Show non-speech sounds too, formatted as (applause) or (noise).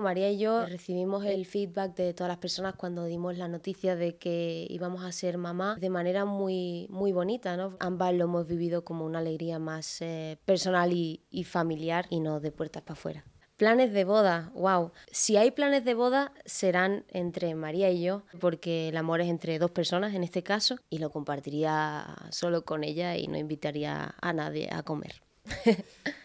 María y yo recibimos el feedback de todas las personas cuando dimos la noticia de que íbamos a ser mamá de manera muy, muy bonita, ¿no? Ambas lo hemos vivido como una alegría más eh, personal y, y familiar y no de puertas para afuera. Planes de boda, wow. Si hay planes de boda, serán entre María y yo, porque el amor es entre dos personas en este caso, y lo compartiría solo con ella y no invitaría a nadie a comer. (laughs)